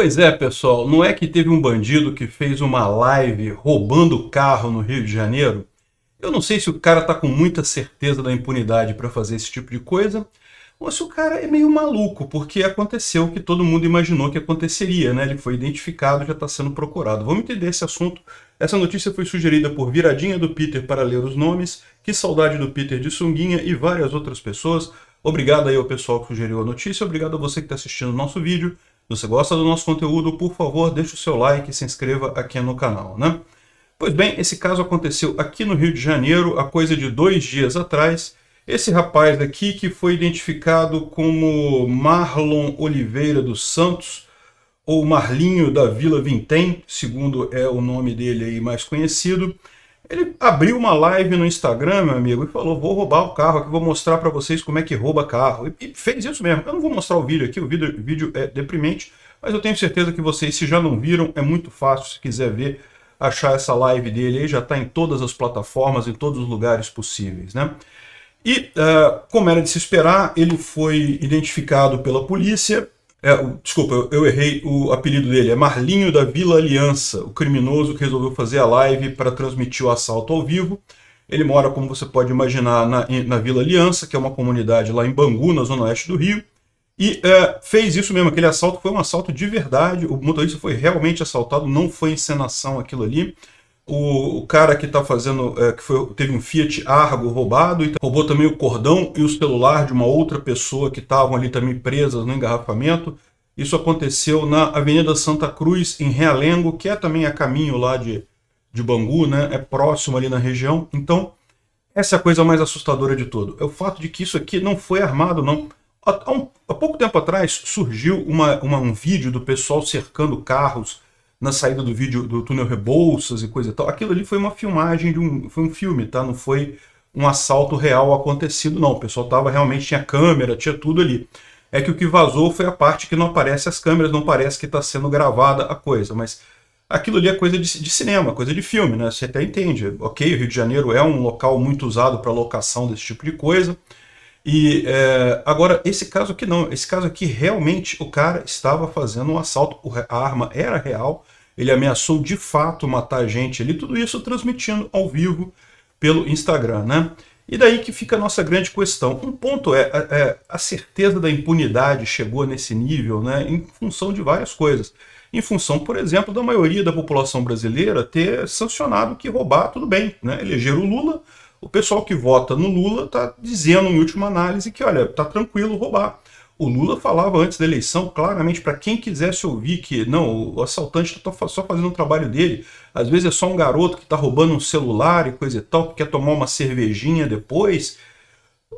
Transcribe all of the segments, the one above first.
Pois é, pessoal, não é que teve um bandido que fez uma live roubando carro no Rio de Janeiro? Eu não sei se o cara tá com muita certeza da impunidade para fazer esse tipo de coisa, ou se o cara é meio maluco, porque aconteceu o que todo mundo imaginou que aconteceria, né? Ele foi identificado, já está sendo procurado. Vamos entender esse assunto. Essa notícia foi sugerida por Viradinha do Peter para ler os nomes, que saudade do Peter de Sunguinha e várias outras pessoas. Obrigado aí ao pessoal que sugeriu a notícia, obrigado a você que está assistindo o nosso vídeo. Se você gosta do nosso conteúdo, por favor, deixe o seu like e se inscreva aqui no canal, né? Pois bem, esse caso aconteceu aqui no Rio de Janeiro, há coisa de dois dias atrás. Esse rapaz daqui, que foi identificado como Marlon Oliveira dos Santos, ou Marlinho da Vila Vintém, segundo é o nome dele aí mais conhecido, ele abriu uma live no Instagram, meu amigo, e falou: vou roubar o carro aqui, vou mostrar para vocês como é que rouba carro. E, fez isso mesmo. Eu não vou mostrar o vídeo aqui, o vídeo, vídeo é deprimente, mas eu tenho certeza que vocês, se já não viram, é muito fácil, se quiser ver, achar essa live dele aí, já está em todas as plataformas, em todos os lugares possíveis, né? E, uh, como era de se esperar, ele foi identificado pela polícia, é, o, desculpa, eu, eu, errei o apelido dele. É Marlinho da Vila Aliança, o criminoso que resolveu fazer a live para transmitir o assalto ao vivo. Ele mora, como você pode imaginar, na, na Vila Aliança, que é uma comunidade lá em Bangu, na zona oeste do Rio. E é, fez isso mesmo, aquele assalto foi um assalto de verdade. O motorista foi realmente assaltado, não foi encenação aquilo ali o, o cara que está fazendo, é, que foi, teve um Fiat Argo roubado e roubou também o cordão e o celular de uma outra pessoa que estavam ali também presas no engarrafamento. Isso aconteceu na Avenida Santa Cruz, em Realengo, que é também a caminho lá de, de Bangu, né? É próximo ali na região. Então, essa é a coisa mais assustadora de tudo. É o fato de que isso aqui não foi armado, não. Há, um, há pouco tempo atrás surgiu uma, uma, um vídeo do pessoal cercando carros na saída do vídeo do túnel Rebouças e coisa e tal. Aquilo ali foi uma filmagem de um, foi um filme, tá? Não foi um assalto real acontecido, não. O pessoal tava realmente tinha câmera, tinha tudo ali. É que o que vazou foi a parte que não aparece as câmeras, não parece que está sendo gravada a coisa, mas aquilo ali é coisa de, de, cinema, coisa de filme, né? Você até entende. Ok, o Rio de Janeiro é um local muito usado para locação desse tipo de coisa. E é, agora, esse caso aqui não. Esse caso aqui, realmente, o cara estava fazendo um assalto. A arma era real. Ele ameaçou, de fato, matar gente ali. Tudo isso transmitindo ao vivo pelo Instagram, né? E daí que fica a nossa grande questão. Um ponto é, é, é a certeza da impunidade chegou nesse nível, né? Em função de várias coisas em função, por exemplo, da maioria da população brasileira ter sancionado que roubar tudo bem, né? Eleger o Lula, o pessoal que vota no Lula está dizendo, em última análise, que olha, tá tranquilo roubar. O Lula falava antes da eleição claramente para quem quisesse ouvir que não, o assaltante está só fazendo o trabalho dele. Às vezes é só um garoto que está roubando um celular e coisa e tal, que quer tomar uma cervejinha depois.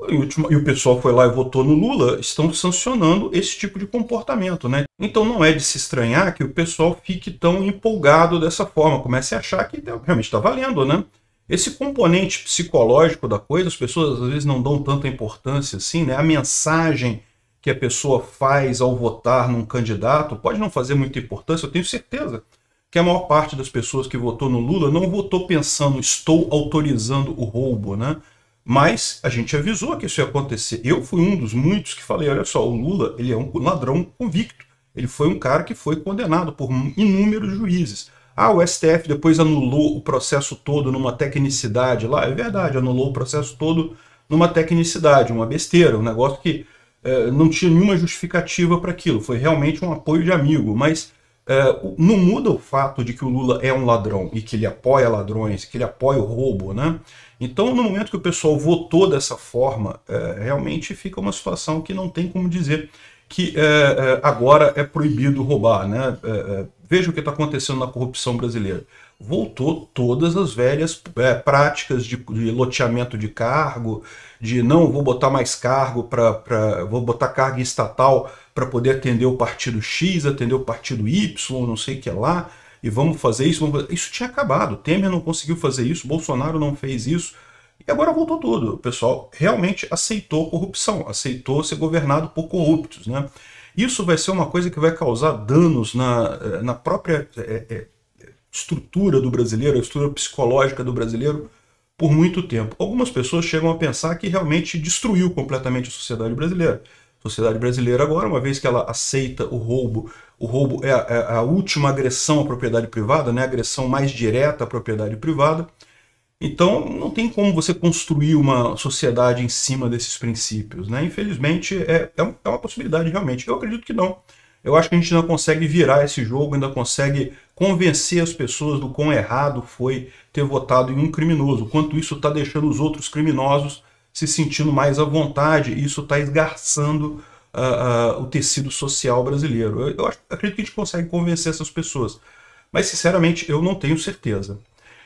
E, e o pessoal foi lá e votou no Lula. Estão sancionando esse tipo de comportamento, né? Então não é de se estranhar que o pessoal fique tão empolgado dessa forma, comece a achar que realmente está valendo, né? Esse componente psicológico da coisa, as pessoas às vezes não dão tanta importância assim, né? A mensagem que a pessoa faz ao votar num candidato pode não fazer muita importância, eu tenho certeza que a maior parte das pessoas que votou no Lula não votou pensando estou autorizando o roubo, né? Mas a gente avisou que isso ia acontecer. Eu fui um dos muitos que falei, olha só, o Lula, ele é um ladrão convicto. Ele foi um cara que foi condenado por inúmeros juízes. Ah, o STF depois anulou o processo todo numa tecnicidade lá. É verdade, anulou o processo todo numa tecnicidade, uma besteira, um negócio que eh, não tinha nenhuma justificativa para aquilo. Foi realmente um apoio de amigo, mas eh, não muda o fato de que o Lula é um ladrão e que ele apoia ladrões, que ele apoia o roubo, né? Então, no momento que o pessoal votou dessa forma, eh, realmente fica uma situação que não tem como dizer que agora é proibido roubar, né? Veja o que está acontecendo na corrupção brasileira. Voltou todas as velhas é, práticas de, de, loteamento de cargo, de não vou botar mais cargo para. vou botar carga estatal para poder atender o partido X, atender o partido Y, não sei o que lá, e vamos fazer isso. Vamos fazer... Isso tinha acabado. Temer não conseguiu fazer isso, Bolsonaro não fez isso. E agora voltou tudo. O pessoal realmente aceitou corrupção, aceitou ser governado por corruptos. Né? Isso vai ser uma coisa que vai causar danos na, eh, na própria é, é, estrutura do brasileiro, a estrutura psicológica do brasileiro, por muito tempo. Algumas pessoas chegam a pensar que realmente destruiu completamente a sociedade brasileira. A sociedade brasileira agora, uma vez que ela aceita o roubo, o roubo é a, é a última agressão à propriedade privada, né? a agressão mais direta à propriedade privada, então, não tem como você construir uma sociedade em cima desses princípios. Né? Infelizmente, é, é, é uma possibilidade realmente. Eu acredito que não. Eu acho que a gente ainda consegue virar esse jogo, ainda consegue convencer as pessoas do quão errado foi ter votado em um criminoso. Quanto isso está deixando os outros criminosos se sentindo mais à vontade, isso está esgarçando uh, uh, o tecido social brasileiro. Eu, eu acho, acredito que a gente consegue convencer essas pessoas. Mas, sinceramente, eu não tenho certeza.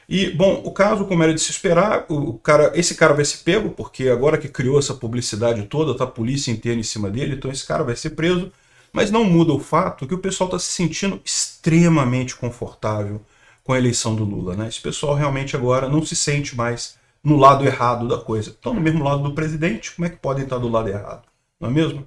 E, bom, o caso, como era de se esperar, o cara, esse cara vai ser pego, porque agora que criou essa publicidade toda, tá a polícia inteira em cima dele, então esse cara vai ser preso. Mas não muda o fato que o pessoal está se sentindo extremamente confortável com a eleição do Lula. Né? Esse pessoal realmente agora não se sente mais no lado errado da coisa. Estão no mesmo lado do presidente, como é que podem estar tá do lado errado? Não é mesmo?